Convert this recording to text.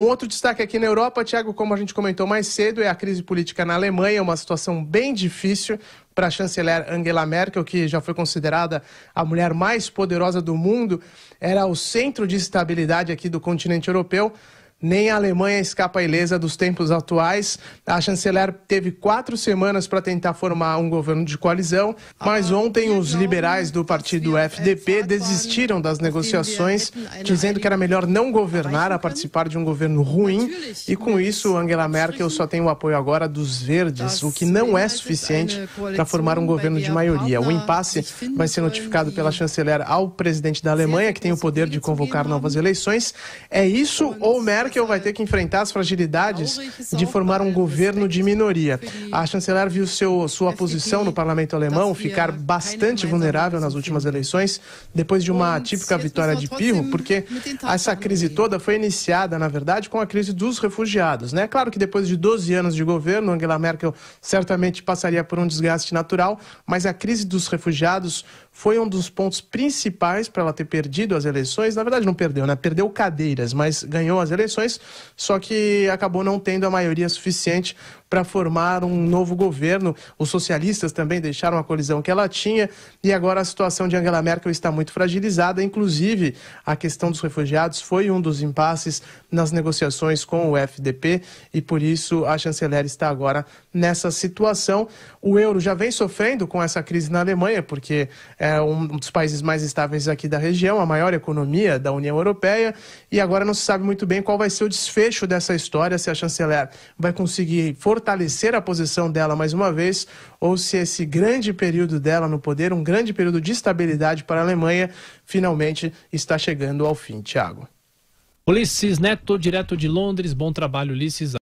Um outro destaque aqui na Europa, Tiago, como a gente comentou mais cedo, é a crise política na Alemanha, uma situação bem difícil para a chanceler Angela Merkel, que já foi considerada a mulher mais poderosa do mundo, era o centro de estabilidade aqui do continente europeu. Nem a Alemanha escapa ilesa dos tempos atuais. A chanceler teve quatro semanas para tentar formar um governo de coalizão, mas ah, ontem os liberais do partido é, FDP desistiram das negociações, é, é, dizendo que era melhor não tá governar a participar de um governo ruim. Tá e com isso, Angela tá Merkel só tem o apoio agora dos verdes, o que não é suficiente né, para formar um governo de maioria. O impasse vai ser notificado pela chanceler ao presidente da Alemanha, que tem o poder de convocar novas eleições. É isso ou Merkel? eu vai ter que enfrentar as fragilidades de formar um governo de minoria. A chanceler viu seu, sua posição no parlamento tá alemão ficar bastante vulnerável nas últimas eleições, depois de uma típica vitória de Pirro, porque essa crise toda foi iniciada, na verdade, com a crise dos refugiados. Né? Claro que depois de 12 anos de governo, Angela Merkel certamente passaria por um desgaste natural, mas a crise dos refugiados foi um dos pontos principais para ela ter perdido as eleições. Na verdade, não perdeu, né? Perdeu cadeiras, mas ganhou as eleições eleições, só que acabou não tendo a maioria suficiente para formar um novo governo. Os socialistas também deixaram a colisão que ela tinha e agora a situação de Angela Merkel está muito fragilizada. Inclusive, a questão dos refugiados foi um dos impasses nas negociações com o FDP e por isso a chanceler está agora nessa situação. O euro já vem sofrendo com essa crise na Alemanha, porque é um dos países mais estáveis aqui da região, a maior economia da União Europeia, e agora não se sabe muito bem qual vai vai ser o desfecho dessa história, se a chanceler vai conseguir fortalecer a posição dela mais uma vez, ou se esse grande período dela no poder, um grande período de estabilidade para a Alemanha, finalmente está chegando ao fim. Tiago. Ulisses Neto, direto de Londres. Bom trabalho, Ulisses.